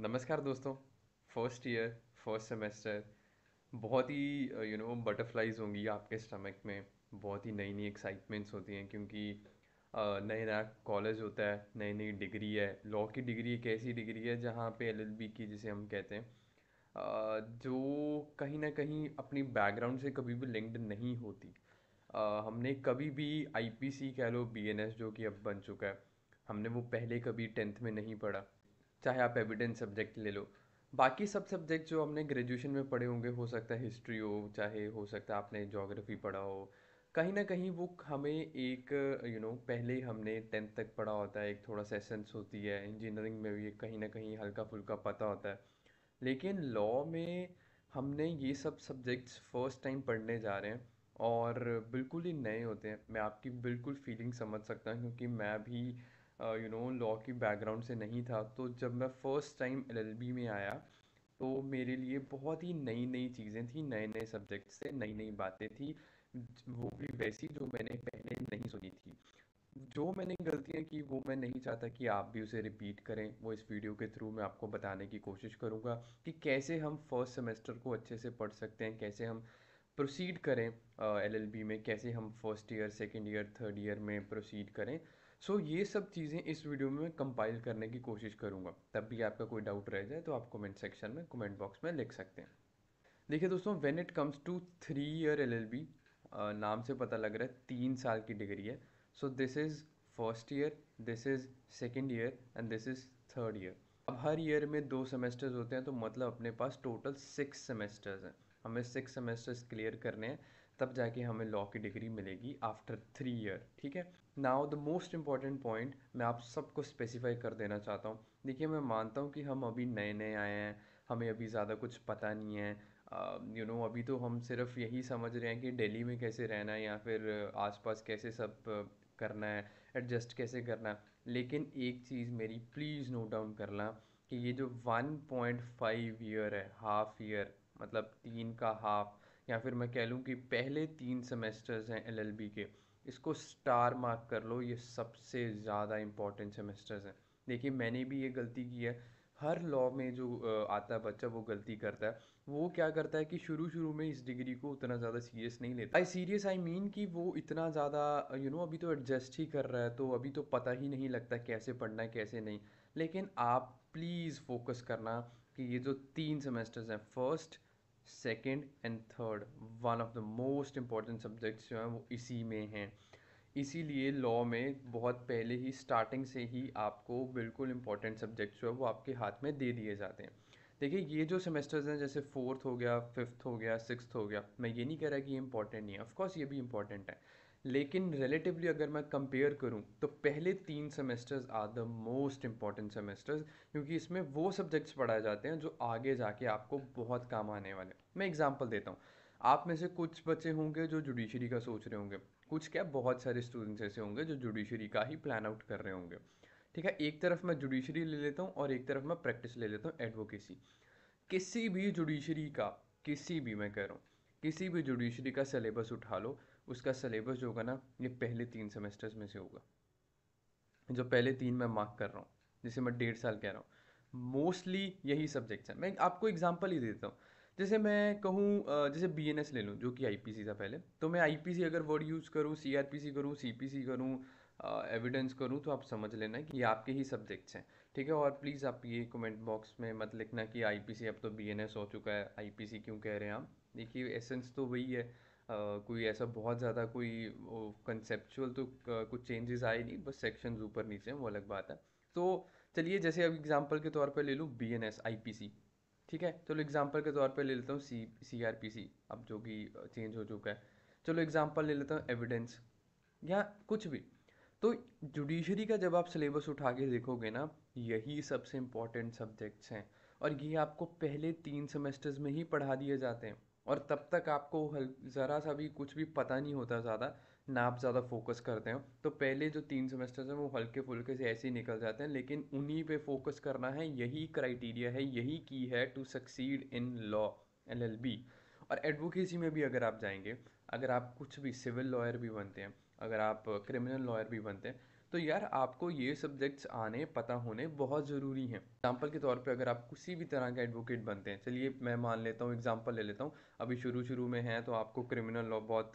नमस्कार दोस्तों first year first semester बहुत ही यू नो बटरफ्लाइज होंगी आपके स्टमक में बहुत ही नई नई एक्साइटमेंट्स होती हैं क्योंकि नए नया कॉलेज होता है नई नई डिग्री है लॉ की डिग्री एक ऐसी डिग्री है जहाँ पे एलएलबी की जिसे हम कहते हैं uh, जो कहीं ना कहीं अपनी बैकग्राउंड से कभी भी लिंक्ड नहीं होती uh, हमने कभी भी आईपीसी कह लो बीएनएस जो कि अब बन चुका है हमने वो पहले कभी टेंथ में नहीं पढ़ा चाहे आप एविडेंस सब्जेक्ट ले लो बाकी सब सब्जेक्ट जो हमने ग्रेजुएशन में पढ़े होंगे हो सकता है हिस्ट्री हो चाहे हो सकता है आपने जोग्राफ़ी पढ़ा हो कहीं ना कहीं वो हमें एक यू you नो know, पहले हमने टेंथ तक पढ़ा होता है एक थोड़ा एसेंस होती है इंजीनियरिंग में भी कहीं ना कहीं हल्का फुल्का पता होता है लेकिन लॉ में हमने ये सब सब्जेक्ट्स फर्स्ट टाइम पढ़ने जा रहे हैं और बिल्कुल ही नए होते हैं मैं आपकी बिल्कुल फीलिंग समझ सकता हूँ क्योंकि मैं भी यू नो लॉ की बैकग्राउंड से नहीं था तो जब मैं फ़र्स्ट टाइम एल में आया तो मेरे लिए बहुत ही नई नई चीज़ें थी नए नए सब्जेक्ट थे नई नई बातें थी वो भी वैसी जो मैंने पहले नहीं सुनी थी जो मैंने गलतियाँ की वो मैं नहीं चाहता कि आप भी उसे रिपीट करें वो इस वीडियो के थ्रू मैं आपको बताने की कोशिश करूँगा कि कैसे हम फर्स्ट सेमेस्टर को अच्छे से पढ़ सकते हैं कैसे हम प्रोसीड करें एलएलबी में कैसे हम first year second year third year में प्रोसीड करें सो so, ये सब चीज़ें इस वीडियो में कंपाइल करने की कोशिश करूँगा तब भी आपका कोई डाउट रह जाए तो आप कमेंट सेक्शन में कमेंट बॉक्स में लिख सकते हैं देखिए दोस्तों when it comes to three year LLB नाम से पता लग रहा है तीन साल की डिग्री है so this is first year this is second year and this is third year अब हर ईयर में दो सेमेस्टर्स होते हैं तो मतलब अपने पास टोटल सिक्स सेमेस्टर्स हैं हमें सिक्स सेमेस्टर्स क्लियर करने हैं तब जाके हमें लॉ की डिग्री मिलेगी आफ्टर थ्री ईयर ठीक है now the most important point मैं आप सबको स्पेसिफाई कर देना चाहता हूँ देखिए मैं मानता हूँ कि हम अभी नए नए आए हैं हमें अभी ज़्यादा कुछ पता नहीं है यू नो अभी तो हम सिर्फ यही समझ रहे हैं कि दिल्ली में कैसे रहना है या फिर आसपास कैसे सब करना है एडजस्ट कैसे करना है लेकिन एक चीज़ मेरी प्लीज़ नोट डाउन करना कि ये जो 1.5 ईयर है हाफ ईयर मतलब तीन का हाफ या फिर मैं कह लूँ कि पहले तीन सेमेस्टर्स हैं एल के इसको स्टार मार्क कर लो ये सबसे ज़्यादा इम्पॉर्टेंट सेमेस्टर्स हैं देखिए मैंने भी ये गलती की है हर लॉ में जो आता है बच्चा वो गलती करता है वो क्या करता है कि शुरू शुरू में इस डिग्री को उतना ज़्यादा सीरियस नहीं लेता आई सीरियस आई मीन कि वो इतना ज़्यादा यू नो अभी तो एडजस्ट ही कर रहा है तो अभी तो पता ही नहीं लगता कैसे पढ़ना है कैसे नहीं लेकिन आप प्लीज़ फोकस करना कि ये जो तीन सेमेस्टर्स हैं first second and third one of the most important subjects जो हैं वो इसी में हैं इसीलिए लॉ में बहुत पहले ही स्टार्टिंग से ही आपको बिल्कुल इम्पॉर्टेंट सब्जेक्ट्स जो है वो आपके हाथ में दे दिए जाते हैं देखिए ये जो सेमेस्टर्स हैं जैसे फोर्थ हो गया फिफ्थ हो गया सिक्स हो गया मैं ये नहीं कह रहा कि ये इंपॉर्टेंट नहीं है ऑफकोर्स ये भी इंपॉर्टेंट है लेकिन रिलेटिवली अगर मैं कंपेयर करूँ तो पहले तीन semesters are the most important semesters क्योंकि इसमें वो सब्जेक्ट्स पढ़ाए जाते हैं जो आगे जाके आपको बहुत काम आने वाले मैं एग्जांपल देता हूँ आप में से कुछ बच्चे होंगे जो जुडिशरी का सोच रहे होंगे कुछ क्या बहुत सारे स्टूडेंट्स ऐसे होंगे जो जुडिशरी का ही प्लान आउट कर रहे होंगे ठीक है एक तरफ मैं जुडिशरी ले लेता हूँ और एक तरफ मैं प्रैक्टिस ले लेता हूँ एडवोकेसी किसी भी जुडिशरी का किसी भी मैं कह रहा हूँ किसी भी जुडिशरी का सिलेबस उठा लो उसका सिलेबस जो होगा ना ये पहले तीन सेमेस्टर्स में से होगा जो पहले तीन मैं मार्क कर रहा हूँ जैसे मैं डेढ़ साल कह रहा हूँ मोस्टली यही सब्जेक्ट्स हैं मैं आपको एग्जांपल ही देता हूँ जैसे मैं कहूँ जैसे बी एन एस ले लूँ जो कि आई पी सी था पहले तो मैं आई पी सी अगर वर्ड यूज़ करूँ सी आर पी सी करूँ सी पी सी करूँ एविडेंस करूँ तो आप समझ लेना कि ये आपके ही सब्जेक्ट्स हैं ठीक है और प्लीज़ आप ये कमेंट बॉक्स में मत लिखना कि आई पी सी अब तो बी एन एस हो चुका है आई पी सी क्यों कह रहे हैं आप देखिए एसेंस तो वही है कोई ऐसा बहुत ज़्यादा कोई कंसेप्चुअल तो कुछ चेंजेस आए नहीं बस सेक्शन ऊपर नीचे हैं वो अलग बात है तो चलिए जैसे अब एग्जांपल के तौर पर ले लूँ B N S I P C ठीक है चलो एग्जांपल के तौर पर ले लेता हूँ सी सी आर पी सी अब जो कि चेंज हो चुका है चलो एग्जांपल ले लेता हूँ एविडेंस या कुछ भी तो जुडिशरी का जब आप सिलेबस उठा के देखोगे ना यही सबसे इम्पॉर्टेंट सब्जेक्ट्स हैं और ये आपको पहले तीन सेमेस्टर्स में ही पढ़ा दिए जाते हैं और तब तक आपको ज़रा सा भी कुछ भी पता नहीं होता ज़्यादा ना आप ज़्यादा फोकस करते हो तो पहले जो तीन सेमेस्टर्स हैं वो हल्के फुल्के से ऐसे ही निकल जाते हैं लेकिन उन्हीं पे फोकस करना है यही क्राइटेरिया है यही की है to succeed in law L L B और एडवोकेसी में भी अगर आप जाएंगे अगर आप कुछ भी सिविल लॉयर भी बनते हैं अगर आप क्रिमिनल लॉयर भी बनते हैं तो यार आपको ये सब्जेक्ट्स आने पता होने बहुत ज़रूरी हैं एग्जाम्पल के तौर पे अगर आप किसी भी तरह के एडवोकेट बनते हैं चलिए मैं मान लेता हूँ एग्जाम्पल ले लेता हूँ अभी शुरू शुरू में हैं तो आपको क्रिमिनल लॉ बहुत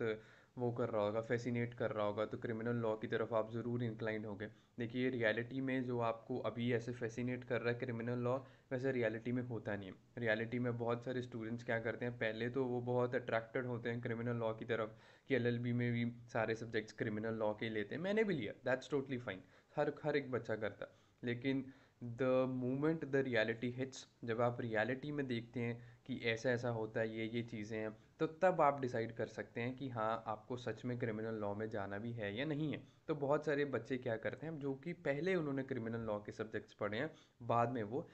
वो कर रहा होगा फैसिनेट कर रहा होगा तो क्रिमिनल लॉ की तरफ आप ज़रूर इंक्लाइंड होंगे देखिए रियलिटी में जो आपको अभी ऐसे फैसिनेट कर रहा है क्रिमिनल लॉ वैसे रियलिटी में होता नहीं है रियलिटी में बहुत सारे स्टूडेंट्स क्या करते हैं पहले तो वो बहुत अट्रैक्टेड होते हैं क्रिमिनल लॉ की तरफ कि एल में भी सारे सब्जेक्ट्स क्रिमिनल लॉ के लेते हैं मैंने भी लिया दैट्स टोटली फाइन हर हर एक बच्चा करता लेकिन the moment the reality hits जब आप रियलिटी में देखते हैं कि ऐसा ऐसा होता है ये ये चीज़ें हैं तो तब आप डिसाइड कर सकते हैं कि हाँ आपको सच में क्रिमिनल लॉ में जाना भी है या नहीं है तो बहुत सारे बच्चे क्या करते हैं जो कि पहले उन्होंने क्रिमिनल लॉ के सब्जेक्ट्स पढ़े हैं बाद में वो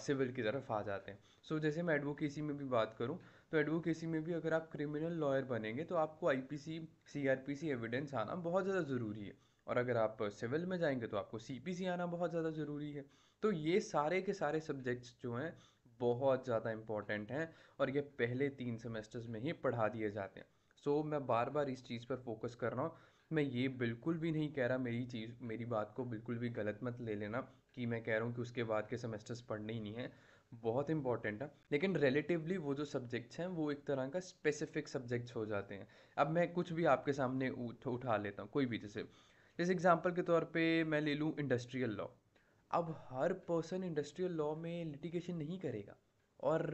सिविल की तरफ आ जाते हैं सो so, जैसे मैं एडवोकेसी में भी बात करूं तो एडवोकेसी में भी अगर आप क्रिमिनल लॉयर बनेंगे तो आपको आईपीसी सीआरपीसी एविडेंस आना बहुत ज़्यादा ज़रूरी है और अगर आप सिविल में जाएंगे तो आपको सीपीसी आना बहुत ज़्यादा ज़रूरी है तो ये सारे के सारे सब्जेक्ट्स जो हैं बहुत ज़्यादा इम्पॉर्टेंट हैं और ये पहले तीन सेमेस्टर्स में ही पढ़ा दिए जाते हैं सो so, मैं बार बार इस चीज़ पर फोकस कर रहा हूँ मैं ये बिल्कुल भी नहीं कह रहा मेरी चीज़ मेरी बात को बिल्कुल भी गलत मत ले लेना कि मैं कह रहा हूँ कि उसके बाद के सेमेस्टर्स पढ़ने ही नहीं है बहुत इंपॉर्टेंट है लेकिन रिलेटिवली वो जो सब्जेक्ट्स हैं वो एक तरह का स्पेसिफिक सब्जेक्ट्स हो जाते हैं अब मैं कुछ भी आपके सामने उठा लेता हूँ कोई भी जैसे जैसे एग्जाम्पल के तौर पर मैं ले लूँ इंडस्ट्रियल लॉ अब हर पर्सन इंडस्ट्रियल लॉ में लिटिगेशन नहीं करेगा और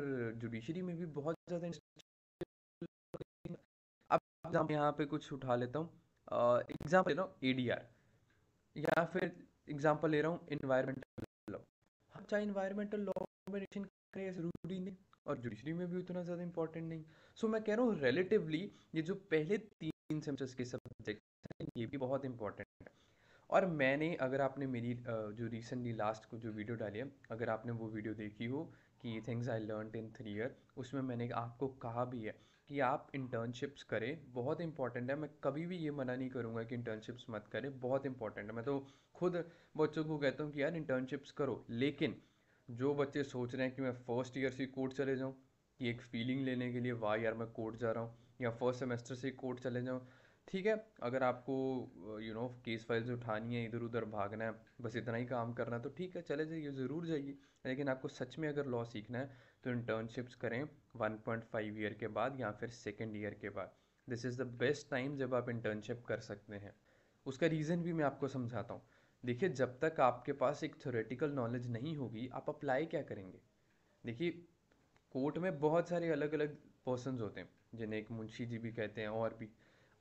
जुडिशरी में भी बहुत ज़्यादा अब यहाँ पे कुछ उठा लेता हूँ एग्जाम्पल ले रहा हूँ ए डी आर या फिर एग्जाम्पल ले रहा हूँ इन्वायरमेंटल लॉ हम चाहे इन्वायरमेंटल लॉ में करें ज़रूरी नहीं और जुडिशरी में भी उतना ज़्यादा इंपॉर्टेंट नहीं सो मैं कह रहा हूँ रिलेटिवली ये जो पहले तीन सेमेस्टर्स के सब्जेक्ट हैं ये भी बहुत इंपॉर्टेंट और मैंने अगर आपने मेरी जो रिसेंटली लास्ट को जो वीडियो डाली है अगर आपने वो वीडियो देखी हो कि things I learn in three year उसमें मैंने आपको कहा भी है कि आप इंटर्नशिप्स करें बहुत इंपॉर्टेंट है मैं कभी भी ये मना नहीं करूँगा कि इंटर्नशिप्स मत करें बहुत इंपॉर्टेंट है मैं तो खुद बच्चों को कहता हूँ कि यार इंटर्नशिप्स करो लेकिन जो बच्चे सोच रहे हैं कि मैं फर्स्ट ईयर से कोर्ट चले जाऊँ कि एक फीलिंग लेने के लिए वाह यार मैं कोर्ट जा रहा हूँ या फर्स्ट सेमेस्टर से कोर्ट चले जाऊँ ठीक है अगर आपको यू नो केस फाइल्स उठानी है इधर उधर भागना है बस इतना ही काम करना है तो ठीक है चले जाइए ज़रूर जाइए लेकिन आपको सच में अगर लॉ सीखना है तो इंटर्नशिप्स करें 1.5 ईयर के बाद या फिर सेकेंड ईयर के बाद this is the best time जब आप इंटर्नशिप कर सकते हैं उसका रीज़न भी मैं आपको समझाता हूँ देखिए जब तक आपके पास एक थोरेटिकल नॉलेज नहीं होगी आप अप्लाई क्या करेंगे देखिए कोर्ट में बहुत सारे अलग अलग पर्सनस होते हैं जिन्हें एक मुंशी जी भी कहते हैं और भी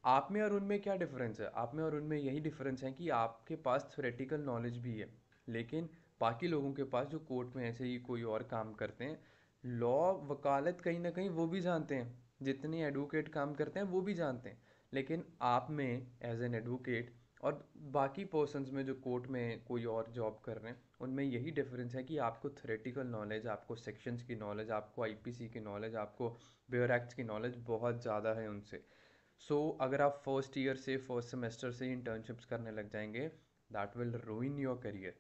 आप में और उनमें क्या डिफरेंस है आप में और उनमें यही डिफरेंस है कि आपके पास थ्योरेटिकल नॉलेज भी है लेकिन बाकी लोगों के पास जो कोर्ट में ऐसे ही कोई और काम करते हैं लॉ वकालत कहीं ना कहीं वो भी जानते हैं जितने एडवोकेट काम करते हैं वो भी जानते हैं लेकिन आप में एज एन एडवोकेट और बाकी पर्सनस में जो कोर्ट में कोई और जॉब कर रहे हैं उनमें यही डिफरेंस है कि आपको थ्रेटिकल नॉलेज आपको सेक्शंस की नॉलेज आपको आईपीसी की नॉलेज आपको बेयर एक्ट्स की नॉलेज बहुत ज़्यादा है उनसे सो so, अगर आप फर्स्ट ईयर से फर्स्ट सेमेस्टर से इंटर्नशिप्स करने लग जाएंगे that will ruin your career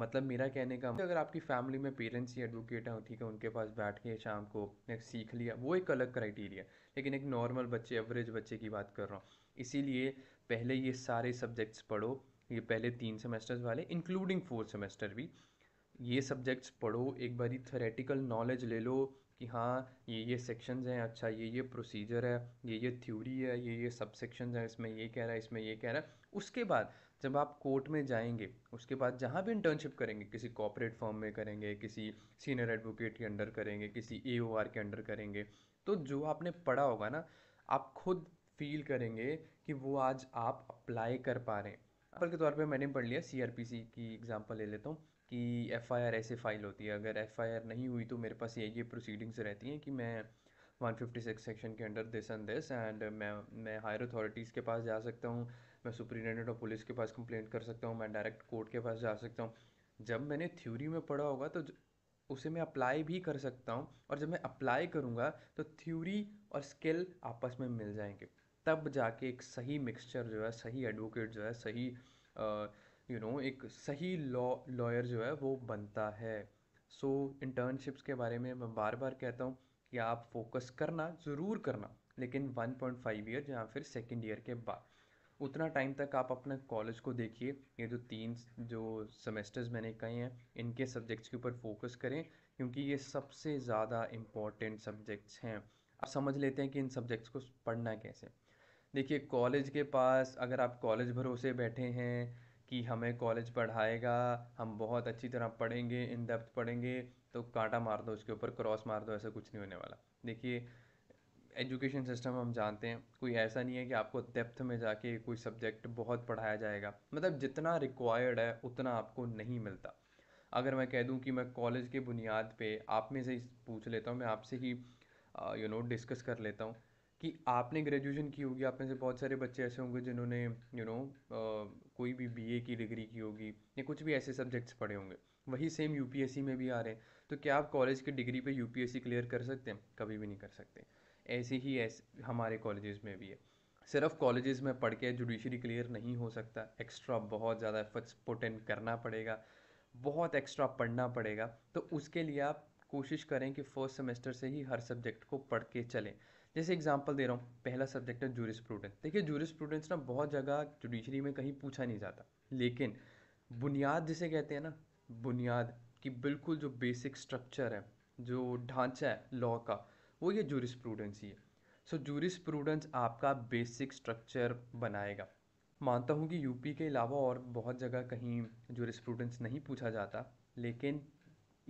मतलब मेरा कहने का मतलब, अगर आपकी फैमिली में पेरेंट्स ही एडवोकेट हैं ठीक है उनके पास बैठ के शाम को सीख लिया वो एक अलग क्राइटेरिया लेकिन एक नॉर्मल बच्चे एवरेज बच्चे की बात कर रहा हूँ इसीलिए पहले ये सारे सब्जेक्ट्स पढ़ो ये पहले तीन सेमेस्टर्स वाले इंक्लूडिंग फोर्थ सेमेस्टर भी ये सब्जेक्ट्स पढ़ो एक बारी थेरेटिकल नॉलेज ले लो कि हाँ ये ये सेक्शंस हैं अच्छा ये ये प्रोसीजर है ये ये थ्योरी है ये ये सब सेक्शंस हैं इसमें ये कह रहा है इसमें ये कह रहा है उसके बाद जब आप कोर्ट में जाएंगे उसके बाद जहाँ भी इंटर्नशिप करेंगे किसी कॉपरेट फॉर्म में करेंगे किसी सीनियर एडवोकेट के अंडर करेंगे किसी ए के अंडर करेंगे तो जो आपने पढ़ा होगा ना आप खुद फील करेंगे कि वो आज आप अप्लाई कर पा रहे हैं एग्जाम्पल के तौर पे मैंने पढ़ लिया सी की एग्ज़ाम्पल ले लेता हूँ कि एफ़आईआर ऐसे फ़ाइल होती है अगर एफ़आईआर नहीं हुई तो मेरे पास ये ये प्रोसीडिंग्स रहती हैं कि मैं 156 सेक्शन के अंडर दिस एंड दिस एंड मैं मैं हायर अथॉरिटीज़ के पास जा सकता हूँ मैं सुप्रिटेंडेंट ऑफ पुलिस के पास कंप्लेंट कर सकता हूँ मैं डायरेक्ट कोर्ट के पास जा सकता हूँ जब मैंने थ्योरी में पढ़ा होगा तो उसे मैं अप्लाई भी कर सकता हूँ और जब मैं अप्लाई करूँगा तो थ्योरी और स्किल आपस में मिल जाएंगे तब जाके एक सही मिक्सचर जो है सही एडवोकेट जो है सही uh, you you know know, एक सही लॉ लौ, लॉयर जो है वो बनता है सो so, इंटर्नशिप्स के बारे में मैं बार बार कहता हूँ कि आप फोकस करना ज़रूर करना लेकिन 1.5 ईयर या फिर सेकेंड ईयर के बाद उतना टाइम तक आप अपने कॉलेज को देखिए ये जो तीन जो सेमेस्टर्स मैंने कहे हैं इनके सब्जेक्ट्स के ऊपर फोकस करें क्योंकि ये सबसे ज़्यादा इम्पॉर्टेंट सब्जेक्ट्स हैं आप समझ लेते हैं कि इन सब्जेक्ट्स को पढ़ना कैसे देखिए कॉलेज के पास अगर आप कॉलेज भरोसे बैठे हैं कि हमें कॉलेज पढ़ाएगा हम बहुत अच्छी तरह पढ़ेंगे इन डेप्थ पढ़ेंगे तो कांटा मार दो उसके ऊपर क्रॉस मार दो ऐसा कुछ नहीं होने वाला देखिए एजुकेशन सिस्टम हम जानते हैं कोई ऐसा नहीं है कि आपको डेप्थ में जाके कोई सब्जेक्ट बहुत पढ़ाया जाएगा मतलब जितना रिक्वायर्ड है उतना आपको नहीं मिलता अगर मैं कह दूं कि मैं कॉलेज के बुनियाद पे आप में से ही पूछ लेता हूँ मैं आपसे ही यू नो डिस्कस कर लेता हूँ कि आपने ग्रेजुएशन की होगी आप में से बहुत सारे बच्चे ऐसे होंगे जिन्होंने यू नो कोई भी बीए की डिग्री की होगी या कुछ भी ऐसे सब्जेक्ट्स पढ़े होंगे वही सेम यूपीएससी में भी आ रहे हैं तो क्या आप कॉलेज की डिग्री पे यूपीएससी क्लियर कर सकते हैं कभी भी नहीं कर सकते ऐसे ही ऐसे हमारे कॉलेजेस में भी है सिर्फ कॉलेजेस में पढ़ के जुडिशरी क्लियर नहीं हो सकता एक्स्ट्रा बहुत ज़्यादा एफर्ट्स पुट इन करना पड़ेगा बहुत एक्स्ट्रा पढ़ना पड़ेगा तो उसके लिए आप कोशिश करें कि फ़र्स्ट सेमेस्टर से ही हर सब्जेक्ट को पढ़ के चलें जैसे एग्जांपल दे रहा हूँ पहला सब्जेक्ट है जूरिस प्रूडेंस देखिए जूरिस प्रूडेंस ना बहुत जगह जुडिशरी में कहीं पूछा नहीं जाता लेकिन बुनियाद जिसे कहते हैं ना बुनियाद की बिल्कुल जो बेसिक स्ट्रक्चर है जो ढांचा है लॉ का वो ये जूरिस प्रूडेंस ही है सो जूरिस प्रूडेंस आपका बेसिक स्ट्रक्चर बनाएगा मानता हूँ कि यूपी के अलावा और बहुत जगह कहीं जूरिस प्रूडेंस नहीं पूछा जाता लेकिन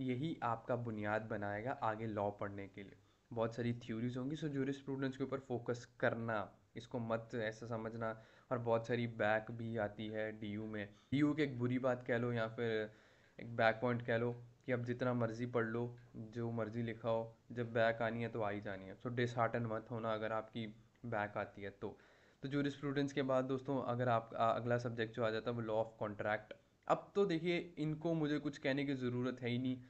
यही आपका बुनियाद बनाएगा आगे लॉ पढ़ने के लिए बहुत सारी थ्योरीज होंगी सो जूरी स्टूडेंट्स के ऊपर फोकस करना इसको मत ऐसा समझना और बहुत सारी बैक भी आती है डी में डी की एक बुरी बात कह लो या फिर एक बैक पॉइंट कह लो कि अब जितना मर्ज़ी पढ़ लो जो मर्ज़ी लिखा हो जब बैक आनी है तो आई जानी है सो डिसहार्टन मत होना अगर आपकी बैक आती है तो तो जूरी स्टूडेंट्स के बाद दोस्तों अगर आप अगला सब्जेक्ट जो आ जाता है वो लॉ ऑफ कॉन्ट्रैक्ट अब तो देखिए इनको मुझे कुछ कहने की ज़रूरत है ही नहीं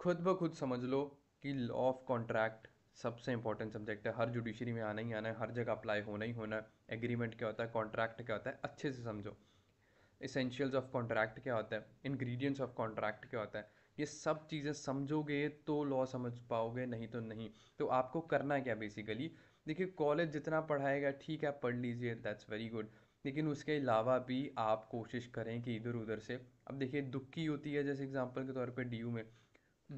खुद ब खुद समझ लो कि लॉ ऑफ कॉन्ट्रैक्ट सबसे इंपॉर्टेंट सब्जेक्ट है हर जुडिशरी में आना ही आना है हर जगह अप्लाई होना ही होना है एग्रीमेंट क्या होता है कॉन्ट्रैक्ट क्या होता है अच्छे से समझो इसेंशियल्स ऑफ कॉन्ट्रैक्ट क्या होता है इंग्रेडिएंट्स ऑफ कॉन्ट्रैक्ट क्या होता है ये सब चीज़ें समझोगे तो लॉ समझ पाओगे नहीं तो नहीं तो आपको करना क्या बेसिकली देखिए कॉलेज जितना पढ़ाएगा ठीक है पढ़ लीजिए दैट्स वेरी गुड लेकिन उसके अलावा भी आप कोशिश करें कि इधर उधर से अब देखिए दुख की होती है जैसे एग्जांपल के तौर पे डी में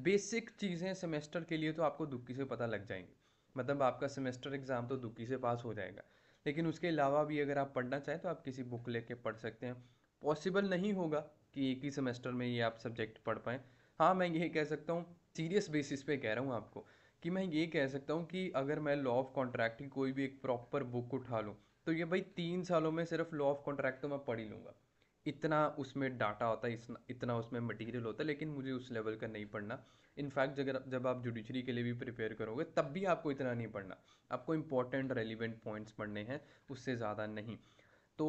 बेसिक चीज़ें सेमेस्टर के लिए तो आपको दुखी से पता लग जाएंगी मतलब आपका सेमेस्टर एग्ज़ाम तो दुखी से पास हो जाएगा लेकिन उसके अलावा भी अगर आप पढ़ना चाहें तो आप किसी बुक लेके पढ़ सकते हैं पॉसिबल नहीं होगा कि एक ही सेमेस्टर में ये आप सब्जेक्ट पढ़ पाएँ हाँ मैं ये कह सकता हूँ सीरियस बेसिस पे कह रहा हूँ आपको कि मैं ये कह सकता हूँ कि अगर मैं लॉ ऑफ कॉन्ट्रैक्ट की कोई भी एक प्रॉपर बुक उठा लूँ तो ये भाई तीन सालों में सिर्फ लॉ ऑफ कॉन्ट्रैक्ट तो मैं पढ़ ही लूँगा इतना उसमें डाटा होता है इतना उसमें मटेरियल होता है लेकिन मुझे उस लेवल का नहीं पढ़ना इनफैक्ट जगह जब आप जुडिशरी के लिए भी प्रिपेयर करोगे तब भी आपको इतना नहीं पढ़ना आपको इंपॉर्टेंट रेलिवेंट पॉइंट्स पढ़ने हैं उससे ज़्यादा नहीं तो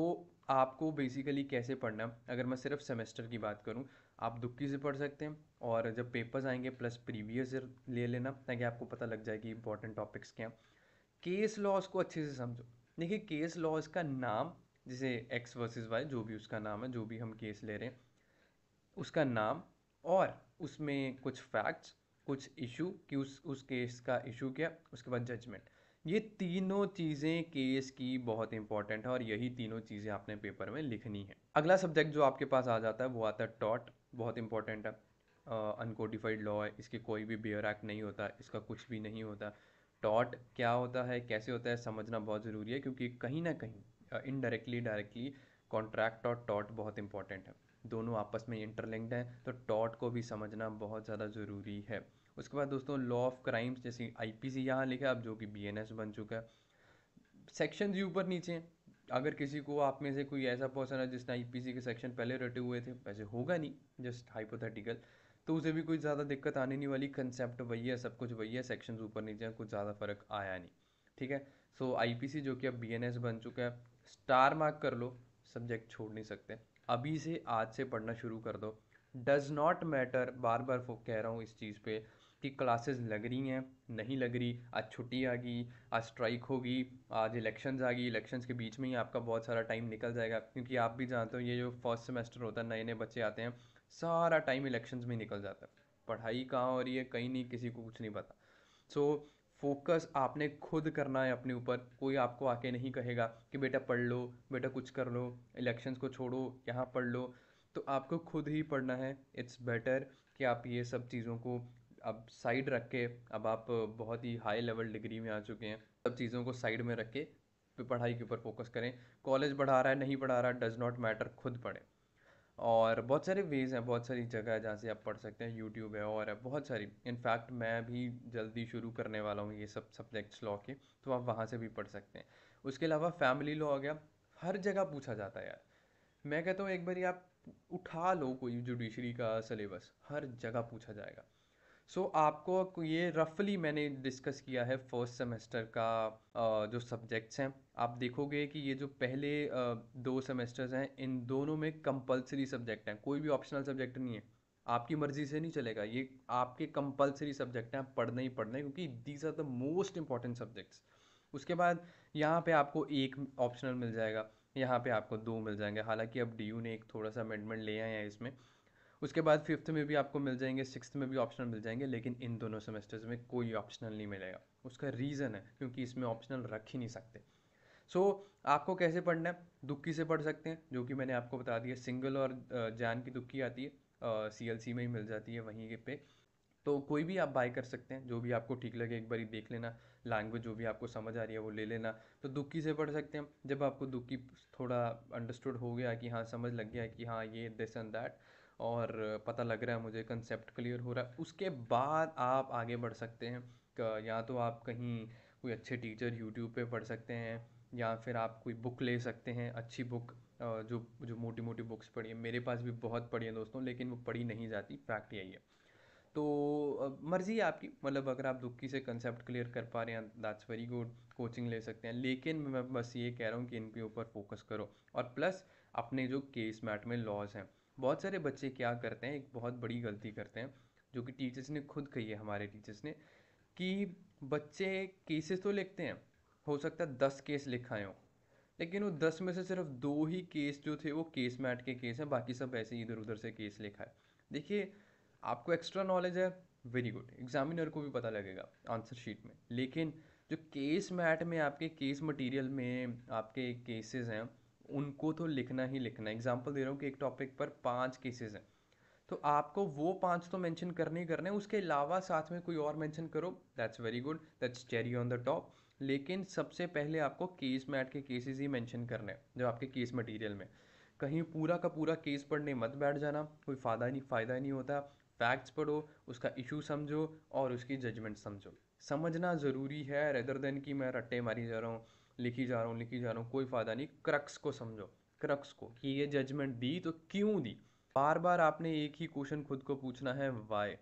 आपको बेसिकली कैसे पढ़ना अगर मैं सिर्फ सेमेस्टर की बात करूँ आप दुखी से पढ़ सकते हैं और जब पेपर्स आएंगे प्लस प्रीवियस ईयर ले लेना ताकि आपको पता लग जाए कि इंपॉर्टेंट टॉपिक्स क्या केस लॉस को अच्छे से समझो देखिए केस लॉस का नाम जैसे एक्स वर्सेस वाई जो भी उसका नाम है जो भी हम केस ले रहे हैं उसका नाम और उसमें कुछ फैक्ट्स कुछ इशू कि उस उस केस का इशू क्या उसके बाद जजमेंट ये तीनों चीज़ें केस की बहुत इंपॉर्टेंट है और यही तीनों चीज़ें आपने पेपर में लिखनी है अगला सब्जेक्ट जो आपके पास आ जाता है वो आता है टॉट बहुत इंपॉर्टेंट है अनकोडिफाइड लॉ है इसके कोई भी बेयर एक्ट नहीं होता इसका कुछ भी नहीं होता टॉट क्या होता है कैसे होता है समझना बहुत ज़रूरी है क्योंकि कहीं ना कहीं इनडायरेक्टली डायरेक्टली कॉन्ट्रैक्ट और टॉट बहुत इंपॉर्टेंट है दोनों आपस में इंटरलिंक्ड हैं तो टॉट को भी समझना बहुत ज़्यादा ज़रूरी है उसके बाद दोस्तों लॉ ऑफ क्राइम्स जैसे आई पी सी यहाँ लिखा अब जो कि बी एन एस बन चुका है सेक्शन जी ऊपर नीचे अगर किसी को आप में से कोई ऐसा पर्सन है जिसने आई पी सी के सेक्शन पहले रटे हुए थे वैसे होगा नहीं जस्ट हाइपोथेटिकल तो उसे भी कोई ज़्यादा दिक्कत आने नहीं वाली कंसेप्ट वही है सब कुछ वही है सेक्शन ऊपर नीचे कुछ ज़्यादा फ़र्क आया नहीं ठीक है सो आई पी सी जो कि अब बी एन एस बन चुका है स्टार मार्क कर लो सब्जेक्ट छोड़ नहीं सकते अभी से आज से पढ़ना शुरू कर दो डज़ नॉट मैटर बार बार कह रहा हूँ इस चीज़ पे कि क्लासेस लग रही हैं नहीं लग रही आज छुट्टी आ गई आज स्ट्राइक होगी आज इलेक्शंस आ गई इलेक्शंस के बीच में ही आपका बहुत सारा टाइम निकल जाएगा क्योंकि आप भी जानते हो ये जो फर्स्ट सेमेस्टर होता है नए नए बच्चे आते हैं सारा टाइम इलेक्शंस में निकल जाता है पढ़ाई कहाँ हो रही है कहीं नहीं किसी को कुछ नहीं पता सो so, फोकस आपने खुद करना है अपने ऊपर कोई आपको आके नहीं कहेगा कि बेटा पढ़ लो बेटा कुछ कर लो इलेक्शंस को छोड़ो यहाँ पढ़ लो तो आपको खुद ही पढ़ना है इट्स बेटर कि आप ये सब चीज़ों को अब साइड रख के अब आप बहुत ही हाई लेवल डिग्री में आ चुके हैं सब चीज़ों को साइड में रख के पढ़ाई के ऊपर फोकस करें कॉलेज पढ़ा रहा है नहीं पढ़ा रहा डज़ नॉट मैटर खुद पढ़ें और बहुत सारे वेज़ हैं बहुत सारी जगह है जहाँ से आप पढ़ सकते हैं यूट्यूब है और है बहुत सारी इनफैक्ट मैं भी जल्दी शुरू करने वाला हूँ ये सब सब्जेक्ट्स लॉ के तो आप वहाँ से भी पढ़ सकते हैं उसके अलावा फैमिली लॉ आ गया हर जगह पूछा जाता है यार मैं कहता हूँ एक बार आप उठा लो कोई जुडिशरी का सिलेबस हर जगह पूछा जाएगा सो so, आपको ये रफली मैंने डिस्कस किया है फर्स्ट सेमेस्टर का जो सब्जेक्ट्स हैं आप देखोगे कि ये जो पहले दो सेमेस्टर्स हैं इन दोनों में कंपलसरी सब्जेक्ट हैं कोई भी ऑप्शनल सब्जेक्ट नहीं है आपकी मर्ज़ी से नहीं चलेगा ये आपके कंपलसरी सब्जेक्ट हैं पढ़ना ही पढ़ना है क्योंकि these are the most important subjects उसके बाद यहाँ पे आपको एक ऑप्शनल मिल जाएगा यहाँ पे आपको दो मिल जाएंगे हालांकि अब डी ने एक थोड़ा सा अमेंडमेंट ले आए हैं इसमें उसके बाद फिफ्थ में भी आपको मिल जाएंगे सिक्स में भी ऑप्शनल मिल जाएंगे लेकिन इन दोनों सेमेस्टर्स में कोई ऑप्शनल नहीं मिलेगा उसका रीज़न है क्योंकि इसमें ऑप्शनल रख ही नहीं सकते सो so, आपको कैसे पढ़ना है दुक्की से पढ़ सकते हैं जो कि मैंने आपको बता दिया सिंगल और जान की दुक्की आती है सी एल सी में ही मिल जाती है वहीं पे तो कोई भी आप बाय कर सकते हैं जो भी आपको ठीक लगे एक बार देख लेना लैंग्वेज जो भी आपको समझ आ रही है वो ले लेना तो दुखी से पढ़ सकते हैं जब आपको दुखी थोड़ा अंडरस्टूड हो गया कि हाँ समझ लग गया कि हाँ ये दिस एंड दैट और पता लग रहा है मुझे कंसेप्ट क्लियर हो रहा है उसके बाद आप आगे बढ़ सकते हैं या तो आप कहीं कोई अच्छे टीचर यूट्यूब पे पढ़ सकते हैं या फिर आप कोई बुक ले सकते हैं अच्छी बुक जो जो मोटी मोटी बुक्स पढ़ी है मेरे पास भी बहुत पढ़ी है दोस्तों लेकिन वो पढ़ी नहीं जाती फैक्ट यही है तो मर्ज़ी है आपकी मतलब अगर आप दुखी से कंसेप्ट क्लियर कर पा रहे हैं दैट्स वेरी गुड कोचिंग ले सकते हैं लेकिन मैं बस ये कह रहा हूँ कि इनके ऊपर फोकस करो और प्लस अपने जो केस मैट में लॉज हैं बहुत सारे बच्चे क्या करते हैं एक बहुत बड़ी गलती करते हैं जो कि टीचर्स ने खुद कही है हमारे टीचर्स ने कि बच्चे केसेस तो लिखते हैं हो सकता है दस केस लिखाए हों लेकिन वो दस में से सिर्फ दो ही केस जो थे वो केस मैट के केस हैं बाकी सब ऐसे ही इधर उधर से केस लिखा है देखिए आपको एक्स्ट्रा नॉलेज है वेरी गुड एग्जामिनर को भी पता लगेगा आंसर शीट में लेकिन जो केस मैट में आपके केस मटेरियल में आपके केसेस हैं उनको तो लिखना ही लिखना है एग्जाम्पल दे रहा हूँ कि एक टॉपिक पर पाँच केसेस हैं तो आपको वो पाँच तो मैंशन करने ही करने उसके अलावा साथ में कोई और मैंशन करो that's very good that's cherry on the top लेकिन सबसे पहले आपको केस मैट के केसेस ही मेंशन करने हैं जो आपके केस मटेरियल में कहीं पूरा का पूरा केस पढ़ने मत बैठ जाना कोई फ़ायदा नहीं फ़ायदा नहीं होता फैक्ट्स पढ़ो उसका इशू समझो और उसकी जजमेंट समझो समझना ज़रूरी है रेदर देन कि मैं रट्टे मारी जा रहा हूँ लिखी जा रहा हूँ लिखी जा रहा हूँ कोई फ़ायदा नहीं क्रक्स को समझो क्रक्स को कि ये जजमेंट दी तो क्यों दी बार बार आपने एक ही क्वेश्चन खुद को पूछना है वाई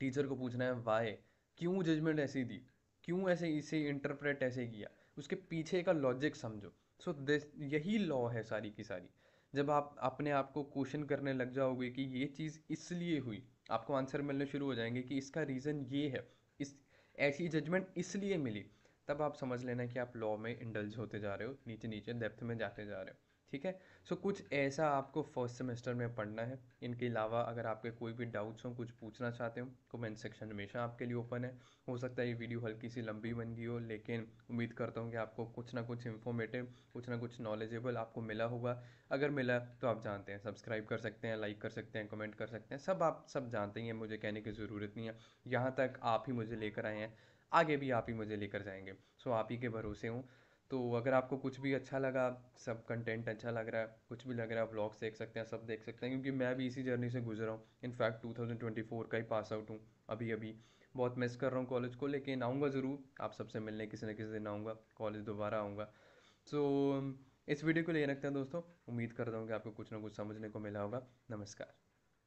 टीचर को पूछना है वाई क्यों जजमेंट ऐसी दी क्यों ऐसे इसे इंटरप्रेट ऐसे किया उसके पीछे का लॉजिक समझो सो so, दिस यही लॉ है सारी की सारी जब आप अपने आप को क्वेश्चन करने लग जाओगे कि ये चीज़ इसलिए हुई आपको आंसर मिलने शुरू हो जाएंगे कि इसका रीज़न ये है इस ऐसी जजमेंट इसलिए मिली तब आप समझ लेना कि आप लॉ में इंडल्ज होते जा रहे हो नीचे नीचे डेप्थ में जाते जा रहे हो ठीक है सो so, कुछ ऐसा आपको फर्स्ट सेमेस्टर में पढ़ना है इनके अलावा अगर आपके कोई भी डाउट्स हों कुछ पूछना चाहते हो कमेंट सेक्शन हमेशा आपके लिए ओपन है हो सकता है ये वीडियो हल्की सी लंबी बन गई हो लेकिन उम्मीद करता हूँ कि आपको कुछ ना कुछ इन्फॉर्मेटिव कुछ ना कुछ नॉलेजेबल आपको मिला होगा अगर मिला तो आप जानते हैं सब्सक्राइब कर सकते हैं लाइक कर सकते हैं कमेंट कर सकते हैं सब आप सब जानते ही हैं मुझे कहने की ज़रूरत नहीं है यहाँ तक आप ही मुझे लेकर आए हैं आगे भी आप ही मुझे लेकर जाएंगे सो आप ही के भरोसे हूँ तो अगर आपको कुछ भी अच्छा लगा सब कंटेंट अच्छा लग रहा है कुछ भी लग रहा है ब्लॉग्स देख सकते हैं सब देख सकते हैं क्योंकि मैं भी इसी जर्नी से गुजरा हूँ इनफैक्ट 2024 का ही पास आउट हूँ अभी अभी बहुत मिस कर रहा हूँ कॉलेज को लेकिन आऊँगा ज़रूर आप सबसे मिलने किसी न किसी दिन आऊँगा कॉलेज दोबारा आऊँगा सो इस वीडियो को ले रखते हैं दोस्तों उम्मीद करता हूँ कि आपको कुछ ना कुछ समझने को मिला होगा नमस्कार